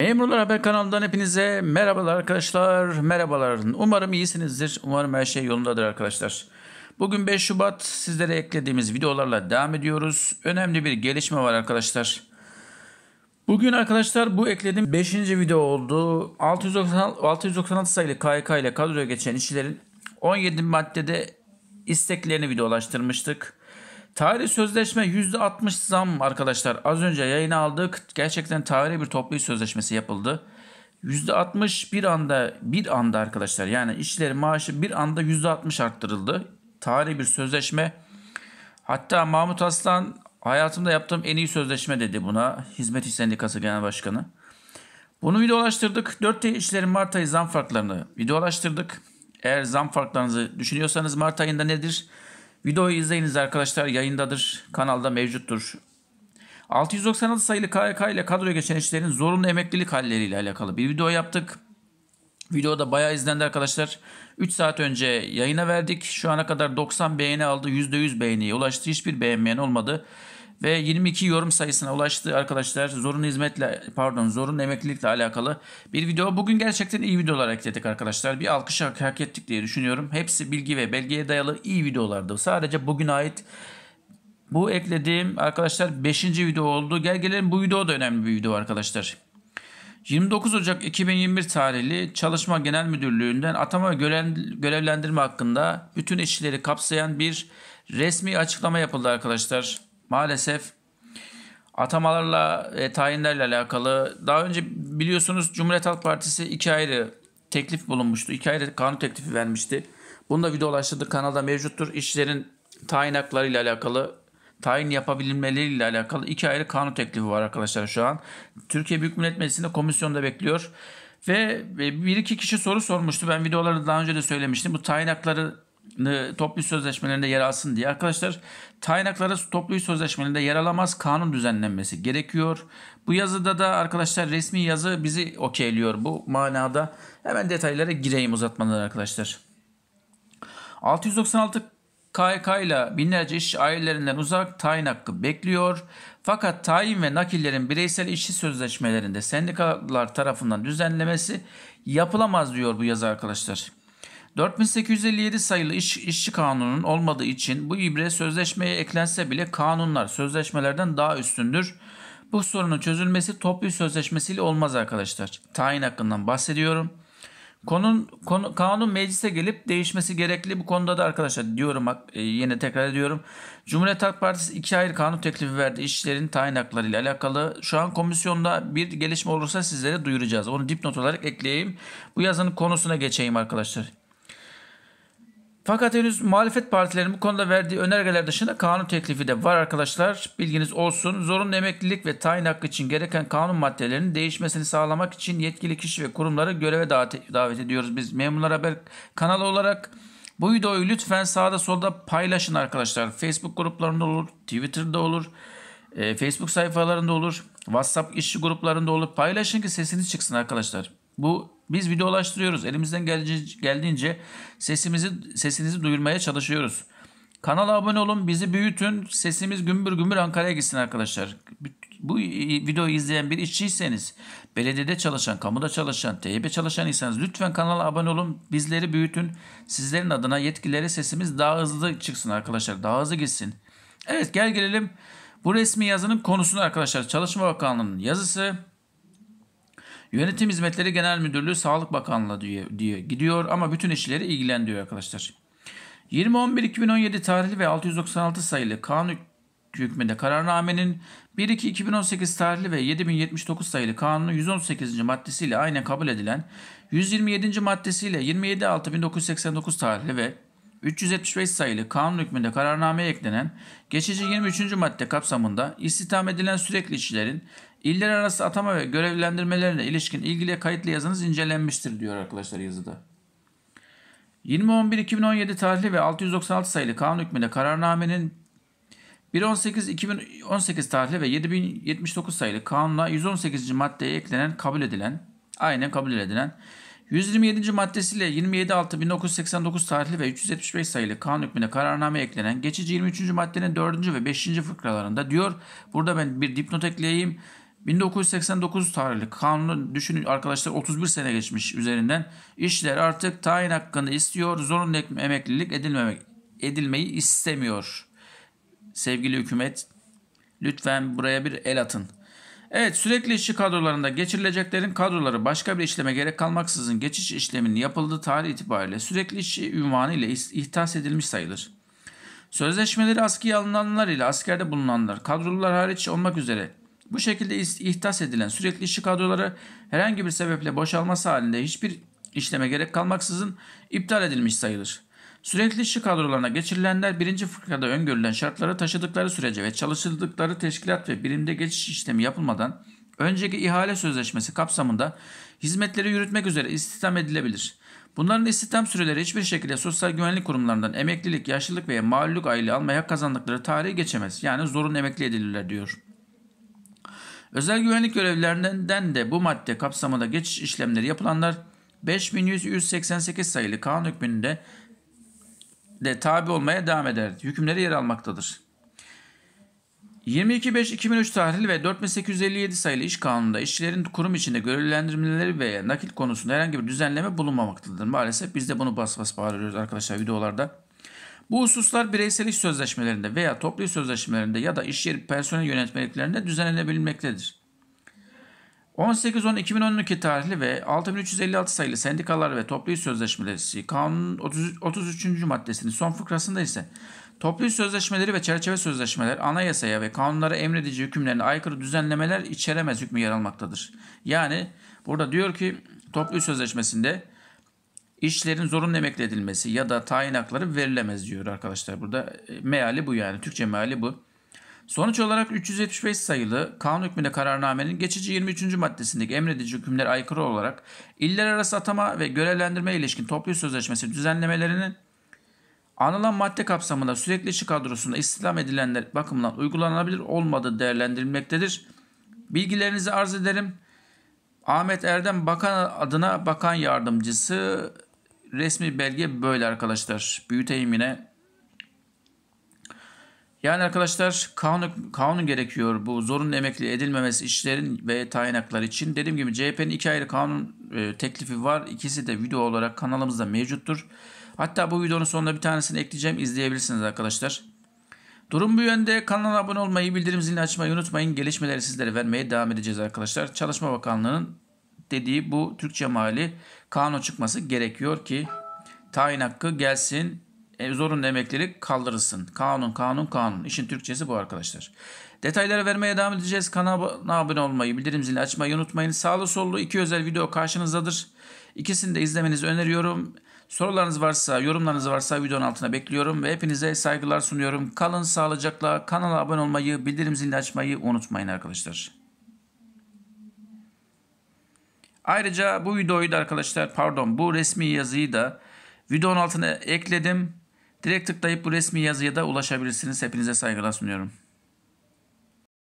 Emrullah Haber kanalından hepinize merhabalar arkadaşlar. Merhabalar. Umarım iyisinizdir. Umarım her şey yolundadır arkadaşlar. Bugün 5 Şubat sizlere eklediğimiz videolarla devam ediyoruz. Önemli bir gelişme var arkadaşlar. Bugün arkadaşlar bu eklediğim 5. video oldu. 696, 696 sayılı KYK ile kadroya geçen işçilerin 17 maddede isteklerini videolaştırmıştık. Tarih sözleşme %60 zam arkadaşlar. Az önce yayına aldık. Gerçekten tarihi bir toplu iş sözleşmesi yapıldı. %60 bir anda bir anda arkadaşlar yani işçilerin maaşı bir anda %60 arttırıldı. Tarihi bir sözleşme. Hatta Mahmut Aslan hayatımda yaptığım en iyi sözleşme dedi buna. Hizmet İş Sendikası Genel Başkanı. Bunu videolaştırdık. 4 işlerin Mart ayı zam farklarını videolaştırdık. Eğer zam farklarınızı düşünüyorsanız Mart ayında nedir? Videoyu izleyiniz arkadaşlar yayındadır. Kanalda mevcuttur. 696 sayılı KYK ile kadroya geçen işlerin zorunlu emeklilik halleriyle alakalı bir video yaptık. Videoda bayağı izlendi arkadaşlar. 3 saat önce yayına verdik. Şu ana kadar 90 beğeni aldı. %100 beğeniye ulaştı. Hiçbir beğenmeyen olmadı ve 22 yorum sayısına ulaştı arkadaşlar. Zorunlu hizmetle pardon zorunlu emeklilikle alakalı bir video. Bugün gerçekten iyi videolar ekledik arkadaşlar. Bir alkış hak ettik diye düşünüyorum. Hepsi bilgi ve belgeye dayalı iyi videolardı. Sadece bugün ait bu eklediğim arkadaşlar 5. video oldu. Gel gelelim bu video da önemli bir video arkadaşlar. 29 Ocak 2021 tarihli Çalışma Genel Müdürlüğü'nden atama ve görevlendirme hakkında bütün işleri kapsayan bir resmi açıklama yapıldı arkadaşlar maalesef atamalarla ve tayinlerle alakalı daha önce biliyorsunuz Cumhuriyet Halk Partisi iki ayrı teklif bulunmuştu. İki ayrı kanun teklifi vermişti. Bunu da videolaştırdık kanalda mevcuttur. İşçilerin tayin haklarıyla alakalı tayin yapabilmeleriyle alakalı iki ayrı kanun teklifi var arkadaşlar şu an. Türkiye Büyük Millet Meclisi'nde komisyonda bekliyor. Ve e, bir iki kişi soru sormuştu. Ben videoları daha önce de söylemiştim. Bu tayin hakları toplu sözleşmelerinde yer alsın diye. Arkadaşlar taynakları toplu sözleşmelerinde yer alamaz kanun düzenlenmesi gerekiyor. Bu yazıda da arkadaşlar resmi yazı bizi okeyliyor bu manada. Hemen detaylara gireyim uzatmadan arkadaşlar. 696 KK ile binlerce iş ailelerinden uzak tayin hakkı bekliyor. Fakat tayin ve nakillerin bireysel işçi sözleşmelerinde sendikalar tarafından düzenlemesi yapılamaz diyor bu yazı arkadaşlar. 4857 sayılı iş, işçi kanunun olmadığı için bu ibre sözleşmeye eklense bile kanunlar sözleşmelerden daha üstündür. Bu sorunun çözülmesi toplu sözleşmesiyle olmaz arkadaşlar. Tayin hakkından bahsediyorum. Konun, konu, kanun meclise gelip değişmesi gerekli bu konuda da arkadaşlar diyorum e, yine tekrar ediyorum. Cumhuriyet Halk Partisi iki ayrı kanun teklifi verdi işçilerin tayin hakları ile alakalı. Şu an komisyonda bir gelişme olursa sizlere duyuracağız. Onu dipnot olarak ekleyeyim. Bu yazının konusuna geçeyim arkadaşlar. Fakat henüz muhalefet partilerinin bu konuda verdiği önergeler dışında kanun teklifi de var arkadaşlar. Bilginiz olsun. Zorunlu emeklilik ve tayin hakkı için gereken kanun maddelerinin değişmesini sağlamak için yetkili kişi ve kurumları göreve davet ediyoruz biz Memurlar Haber kanalı olarak. Bu videoyu lütfen sağda solda paylaşın arkadaşlar. Facebook gruplarında olur, Twitter'da olur, e, Facebook sayfalarında olur, WhatsApp işçi gruplarında olur. Paylaşın ki sesiniz çıksın arkadaşlar. Bu biz videolaştırıyoruz. Elimizden geldiğince, sesimizi sesinizi duyurmaya çalışıyoruz. Kanala abone olun, bizi büyütün. Sesimiz gümbür gümbür Ankara'ya gitsin arkadaşlar. Bu videoyu izleyen bir işçiyseniz, belediyede çalışan, kamuda çalışan, TYB çalışan insanız lütfen kanala abone olun, bizleri büyütün. Sizlerin adına yetkilileri sesimiz daha hızlı çıksın arkadaşlar, daha hızlı gitsin. Evet gel gelelim bu resmi yazının konusunu arkadaşlar. Çalışma Bakanlığı'nın yazısı Yönetim Hizmetleri Genel Müdürlüğü Sağlık Bakanlığı diye, diye gidiyor ama bütün işleri ilgilendiriyor diyor arkadaşlar. 20.11.2017 tarihli ve 696 sayılı kanun hükmünde kararnamenin 1 2018 tarihli ve 7079 sayılı kanunun 118. maddesiyle aynen kabul edilen 127. maddesiyle 27.6.1989 tarihli ve 375 sayılı kanun hükmünde kararnameye eklenen geçici 23. madde kapsamında istihdam edilen sürekli işçilerin İller arası atama ve görevlendirmelerine ilişkin ilgili kayıtlı yazınız incelenmiştir diyor arkadaşlar yazıda. 20.11.2017 tarihli ve 696 sayılı kanun hükmünde kararnamenin 1.18.2018 tarihli ve 7079 sayılı Kanuna 118. maddeye eklenen kabul edilen, aynen kabul edilen 127. maddesiyle 27.6.1989 tarihli ve 375 sayılı kanun hükmüne kararname eklenen geçici 23. maddenin 4. ve 5. fıkralarında diyor. Burada ben bir dipnot ekleyeyim. 1989 tarihli kanunu düşünün arkadaşlar 31 sene geçmiş üzerinden işler artık tayin hakkını istiyor zorunlu emeklilik edilmemek edilmeyi istemiyor. Sevgili hükümet lütfen buraya bir el atın. Evet sürekli işçi kadrolarında geçirileceklerin kadroları başka bir işleme gerek kalmaksızın geçiş işleminin yapıldığı tarih itibariyle sürekli işçi ünvanı ile ihtas edilmiş sayılır. Sözleşmeleri askıya alınanlar ile askerde bulunanlar kadrolular hariç olmak üzere bu şekilde ihtas edilen sürekli işçi kadroları herhangi bir sebeple boşalması halinde hiçbir işleme gerek kalmaksızın iptal edilmiş sayılır. Sürekli işçi kadrolarına geçirilenler birinci fıkrada öngörülen şartları taşıdıkları sürece ve çalışıldıkları teşkilat ve birimde geçiş işlemi yapılmadan önceki ihale sözleşmesi kapsamında hizmetleri yürütmek üzere istihdam edilebilir. Bunların istihdam süreleri hiçbir şekilde sosyal güvenlik kurumlarından emeklilik, yaşlılık veya mağlulluk aylığı almaya kazandıkları tarihi geçemez. Yani zorun emekli edilirler diyor. Özel güvenlik görevlilerinden de bu madde kapsamında geçiş işlemleri yapılanlar 5188 sayılı kanun hükmünde de tabi olmaya devam eder. Hükümleri yer almaktadır. 22.5.2003 tarihli ve 4857 sayılı iş kanununda işçilerin kurum içinde görevlendirmeleri ve nakil konusunda herhangi bir düzenleme bulunmamaktadır. Maalesef biz de bunu bas bas bağırıyoruz arkadaşlar videolarda. Bu hususlar bireysel iş sözleşmelerinde veya toplu iş sözleşmelerinde ya da iş yeri personel yönetmeliklerinde düzenlenebilmektedir. 18. 2012 tarihli ve 6356 sayılı sendikalar ve toplu iş sözleşmeleri kanunun 33. maddesinin son fıkrasında ise toplu iş sözleşmeleri ve çerçeve sözleşmeler anayasaya ve kanunlara emredici hükümlerine aykırı düzenlemeler içeremez hükmü yer almaktadır. Yani burada diyor ki toplu iş sözleşmesinde İşlerin zorunlu emekli edilmesi ya da tayin hakları verilemez diyor arkadaşlar burada. E, meali bu yani. Türkçe meali bu. Sonuç olarak 375 sayılı kanun hükmünde kararnamenin geçici 23. maddesindeki emredici hükümler aykırı olarak iller arası atama ve görevlendirme ilişkin toplu sözleşmesi düzenlemelerinin anılan madde kapsamında sürekli işçi kadrosunda istihdam edilenler bakımından uygulanabilir olmadığı değerlendirilmektedir. Bilgilerinizi arz ederim. Ahmet Erdem Bakan adına Bakan Yardımcısı resmi belge böyle arkadaşlar. Büyüteyim yine. Yani arkadaşlar kanun, kanun gerekiyor bu zorunlu emekli edilmemesi işlerin ve tayin hakları için. Dediğim gibi CHP'nin iki ayrı kanun e, teklifi var. İkisi de video olarak kanalımızda mevcuttur. Hatta bu videonun sonunda bir tanesini ekleyeceğim. izleyebilirsiniz arkadaşlar. Durum bu yönde. Kanala abone olmayı, bildirim zilini açmayı unutmayın. Gelişmeleri sizlere vermeye devam edeceğiz arkadaşlar. Çalışma Bakanlığı'nın dediği bu Türkçe mali kanun çıkması gerekiyor ki tayin hakkı gelsin e, zorunlu emeklilik kaldırılsın. Kanun, kanun, kanun. İşin Türkçesi bu arkadaşlar. Detayları vermeye devam edeceğiz. Kanala abone olmayı, bildirim zilini açmayı unutmayın. Sağlı sollu iki özel video karşınızdadır. İkisini de izlemenizi öneriyorum. Sorularınız varsa, yorumlarınız varsa videonun altına bekliyorum ve hepinize saygılar sunuyorum. Kalın sağlıcakla, kanala abone olmayı, bildirim zilini açmayı unutmayın arkadaşlar. Ayrıca bu videoyu da arkadaşlar pardon bu resmi yazıyı da videonun altına ekledim. Direkt tıklayıp bu resmi yazıya da ulaşabilirsiniz. Hepinize saygılar sunuyorum.